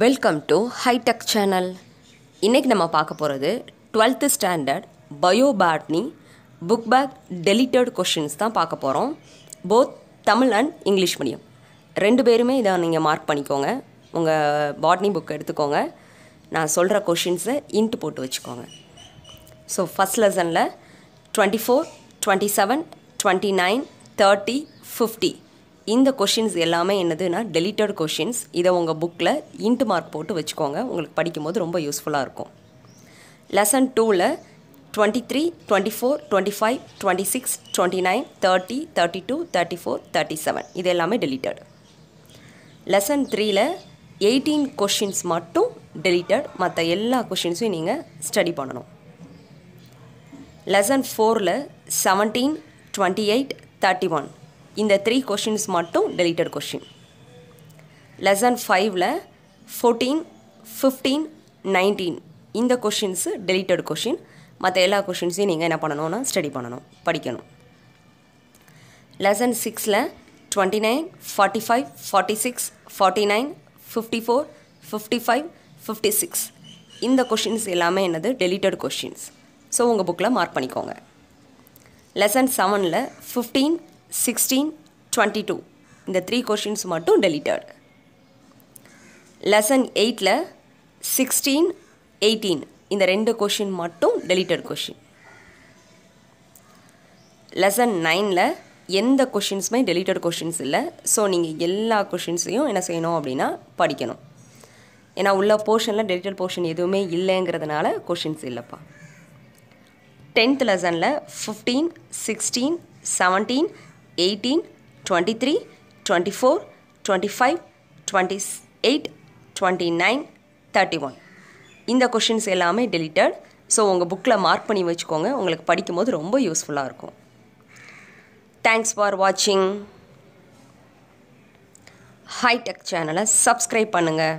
welcome to hitech channel இன்றைக்கி நம்ம பார்க்க போகிறது twelfth standard bio botany book back deleted questions தான் பார்க்க போகிறோம் both Tamil and English medium ரெண்டு பேருமே இதை நீங்கள் மார்க் பண்ணிக்கோங்க உங்கள் பாட்னி புக் எடுத்துக்கோங்க நான் சொல்கிற கொஷின்ஸை இன்ட்டு போட்டு வச்சுக்கோங்க ஸோ ஃபஸ்ட் லெசனில் twenty four twenty seven twenty nine thirty fifty இந்த கொஷின்ஸ் எல்லாமே என்னதுன்னா டெலிட்டட் கொஷின்ஸ் இதை உங்கள் புக்கில் இன்ட் மார்க் போட்டு வச்சுக்கோங்க உங்களுக்கு படிக்கும்போது ரொம்ப யூஸ்ஃபுல்லாக இருக்கும் லெசன் டூவில் twenty three twenty four twenty five twenty six twenty nine thirty thirty two thirty four thirty seven இது எல்லாமே டெலிட்டட் லெசன் த்ரீயில் எயிட்டீன் கொஷின்ஸ் மட்டும் டெலிட்டட் மற்ற எல்லா கொஷின்ஸையும் நீங்கள் ஸ்டடி பண்ணணும் லெசன் ஃபோரில் seventeen twenty eight thirty one இந்த த்ரீ கொஷின்ஸ் மட்டும் டெலிட்டட் கொஷின் லெசன் ஃபைவ்ல ஃபோர்டீன் ஃபிஃப்டீன் நைன்டீன் இந்த கொஷின்ஸு டெலிட்டட் கொஷின் மற்ற எல்லா கொஷின்ஸையும் நீங்கள் என்ன பண்ணணும்னா ஸ்டடி பண்ணணும் படிக்கணும் லெசன் சிக்ஸில் twenty nine forty five forty six forty nine fifty four fifty five fifty six இந்த கொஷின்ஸ் எல்லாமே என்னது டெலிட்டட் கொஷின்ஸ் ஸோ உங்கள் புக்கில் மார்க் பண்ணிக்கோங்க லெசன் செவனில் ஃபிஃப்டீன் சிக்ஸ்டீன் டுவெண்ட்டி டூ இந்த த்ரீ கொஷின்ஸ் மட்டும் டெலிட்டட் லெசன் எயிட்டில் சிக்ஸ்டீன் எயிட்டீன் இந்த ரெண்டு கொஷின் மட்டும் டெலிட்டட் கொஷின் லெசன் நைனில் எந்த கொஷின்ஸுமே டெலிட்டட் கொஷின்ஸ் இல்லை ஸோ நீங்கள் எல்லா கொஷின்ஸையும் என்ன செய்யணும் அப்படின்னா படிக்கணும் ஏன்னா உள்ள போர்ஷனில் டெலிட்டட் போர்ஷன் எதுவுமே இல்லைங்கிறதுனால கொஷின்ஸ் இல்லைப்பா டென்த் லெசனில் fifteen sixteen seventeen eighteen twenty three twenty four twenty five twenty eight twenty nine thirty one இந்த கொஷின்ஸ் எல்லாமே டெலிட்டட் ஸோ உங்கள் புக்கில் மார்க் பண்ணி வச்சுக்கோங்க உங்களுக்கு படிக்கும்போது ரொம்ப யூஸ்ஃபுல்லாக இருக்கும் தேங்க்ஸ் ஃபார் வாட்சிங் ஹைடெக் சேனலை சப்ஸ்கிரைப் பண்ணுங்கள்